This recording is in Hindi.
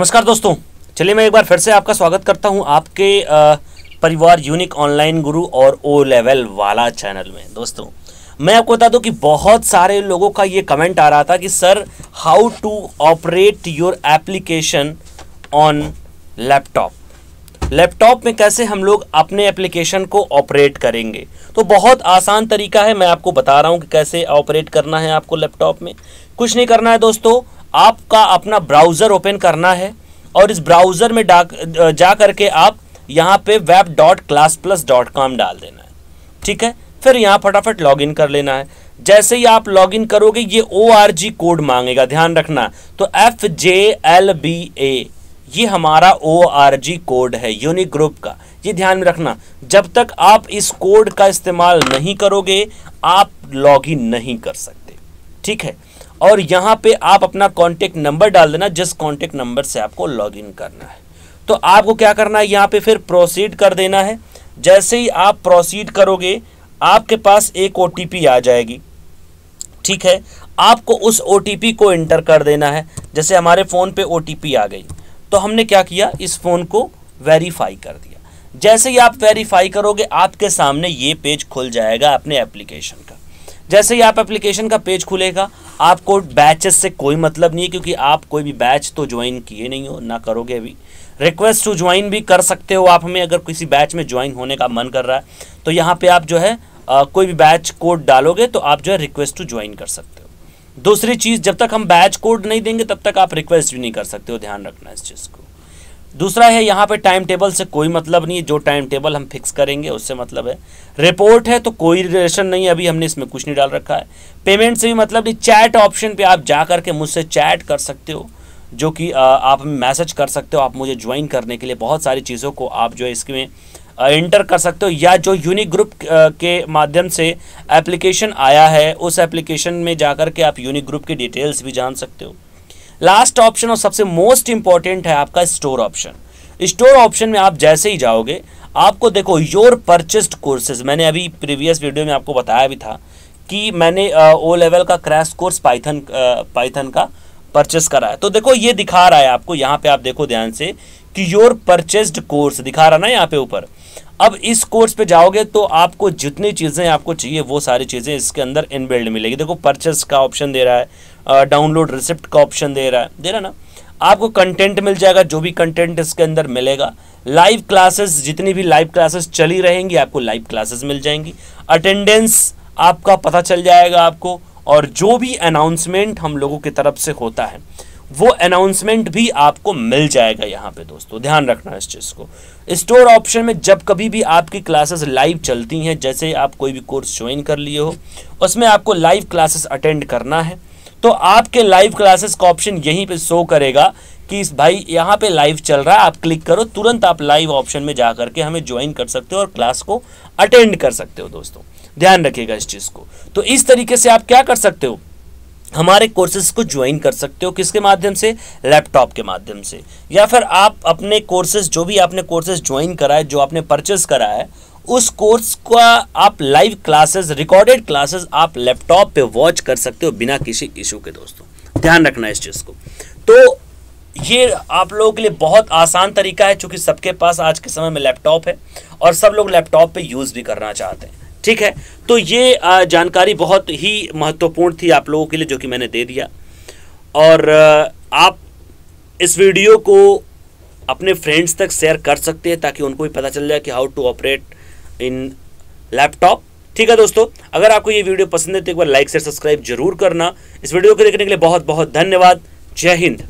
नमस्कार दोस्तों चलिए मैं एक बार फिर से आपका स्वागत करता हूं आपके आ, परिवार यूनिक ऑनलाइन गुरु और ओ लेवल वाला चैनल में दोस्तों मैं आपको बता दूं कि बहुत सारे लोगों का ये कमेंट आ रहा था कि sir how to operate your application on laptop laptop में कैसे हम लोग अपने एप्लीकेशन को ऑपरेट करेंगे तो बहुत आसान तरीका है मैं आपको बता रहा हूँ कि कैसे ऑपरेट करना है आपको लैपटॉप में कुछ नहीं करना है दोस्तों आपका अपना ब्राउज़र ओपन करना है और इस ब्राउज़र में जा करके आप यहाँ पे web dot class plus dot com डाल देना है ठीक है फिर यहाँ फटाफट लॉगिन कर लेना है जैसे ही आप लॉगिन करोगे ये ओ आर जी कोड मांगेगा ध्यान रखना तो F J L B A ये हमारा ओ आर जी कोड है यूनिक ग्रुप का ये ध्यान में रखना जब तक आप इस कोड का इस्तेमाल नहीं करोगे आप लॉगिन नहीं कर सकते ठीक है और यहाँ पे आप अपना कॉन्टेक्ट नंबर डाल देना जिस कॉन्टेक्ट नंबर से आपको इन करना है तो आपको क्या करना है यहाँ पे फिर प्रोसीड कर देना है जैसे ही आप प्रोसीड करोगे आपके पास एक ओ आ जाएगी ठीक है आपको उस ओ को इंटर कर देना है जैसे हमारे फ़ोन पे ओ आ गई तो हमने क्या किया इस फ़ोन को वेरीफाई कर दिया जैसे ही आप वेरीफाई करोगे आपके सामने ये पेज खुल जाएगा अपने एप्लीकेशन का जैसे ही आप एप्लीकेशन का पेज खुलेगा आपको बैचेस से कोई मतलब नहीं है क्योंकि आप कोई भी बैच तो ज्वाइन किए नहीं हो ना करोगे अभी रिक्वेस्ट टू ज्वाइन भी कर सकते हो आप हमें अगर किसी बैच में ज्वाइन होने का मन कर रहा है तो यहाँ पे आप जो है आ, कोई भी बैच कोड डालोगे तो आप जो है रिक्वेस्ट टू ज्वाइन कर सकते हो दूसरी चीज़ जब तक हम बैच कोड नहीं देंगे तब तक आप रिक्वेस्ट भी नहीं कर सकते हो ध्यान रखना इस चीज़ को दूसरा है यहाँ पे टाइम टेबल से कोई मतलब नहीं है जो टाइम टेबल हम फिक्स करेंगे उससे मतलब है रिपोर्ट है तो कोई रिलेशन नहीं है अभी हमने इसमें कुछ नहीं डाल रखा है पेमेंट से भी मतलब नहीं चैट ऑप्शन पे आप जा करके मुझसे चैट कर सकते हो जो कि आप मैसेज कर सकते हो आप मुझे ज्वाइन करने के लिए बहुत सारी चीज़ों को आप जो है इसमें इंटर कर सकते हो या जो यूनिक ग्रुप के माध्यम से एप्लीकेशन आया है उस एप्लीकेशन में जा के आप यूनिक ग्रुप की डिटेल्स भी जान सकते हो लास्ट ऑप्शन और सबसे मोस्ट इंपॉर्टेंट है आपका स्टोर ऑप्शन स्टोर ऑप्शन में आप जैसे ही जाओगे आपको देखो योर परचेस्ड कोर्सेज मैंने अभी प्रीवियस वीडियो में आपको बताया भी था कि मैंने ओ लेवल का क्रैश कोर्स पाइथन पाइथन का परचेस करा है तो देखो ये दिखा रहा है आपको यहाँ पे आप देखो ध्यान से कि योर परचेस्ड कोर्स दिखा रहा ना यहाँ पे ऊपर अब इस कोर्स पे जाओगे तो आपको जितनी चीज़ें आपको चाहिए वो सारी चीज़ें इसके अंदर इनबिल्ड मिलेगी देखो परचेस का ऑप्शन दे रहा है डाउनलोड रिसिप्ट का ऑप्शन दे रहा है दे रहा ना आपको कंटेंट मिल जाएगा जो भी कंटेंट इसके अंदर मिलेगा लाइव क्लासेस जितनी भी लाइव क्लासेस चली रहेंगी आपको लाइव क्लासेस मिल जाएंगी अटेंडेंस आपका पता चल जाएगा आपको और जो भी अनाउंसमेंट हम लोगों की तरफ से होता है वो अनाउंसमेंट भी आपको मिल जाएगा यहाँ पे दोस्तों ध्यान रखना इस चीज़ को स्टोर ऑप्शन में जब कभी भी आपकी क्लासेस लाइव चलती हैं जैसे आप कोई भी कोर्स ज्वाइन कर लिए हो उसमें आपको लाइव क्लासेस अटेंड करना है तो आपके लाइव क्लासेस का ऑप्शन यहीं पे शो करेगा कि भाई यहाँ पे लाइव चल रहा है आप क्लिक करो तुरंत आप लाइव ऑप्शन में जा करके हमें ज्वाइन कर सकते हो और क्लास को अटेंड कर सकते हो दोस्तों ध्यान रखिएगा इस चीज़ को तो इस तरीके से आप क्या कर सकते हो हमारे कोर्सेज को ज्वाइन कर सकते हो किसके माध्यम से लैपटॉप के माध्यम से या फिर आप अपने कोर्सेज जो भी आपने कोर्सेज ज्वाइन करा है जो आपने परचेज करा है उस कोर्स का आप लाइव क्लासेस रिकॉर्डेड क्लासेस आप लैपटॉप पे वॉच कर सकते हो बिना किसी इशू के दोस्तों ध्यान रखना इस चीज़ को तो ये आप लोगों के लिए बहुत आसान तरीका है चूंकि सबके पास आज के समय में लैपटॉप है और सब लोग लैपटॉप पे यूज़ भी करना चाहते हैं ठीक है तो ये जानकारी बहुत ही महत्वपूर्ण थी आप लोगों के लिए जो कि मैंने दे दिया और आप इस वीडियो को अपने फ्रेंड्स तक शेयर कर सकते हैं ताकि उनको भी पता चल जाए कि how to operate in laptop ठीक है दोस्तों अगर आपको ये वीडियो पसंद है तो एक बार लाइक शेयर सब्सक्राइब जरूर करना इस वीडियो को देखने के लिए बहुत बहुत धन्यवाद जय हिंद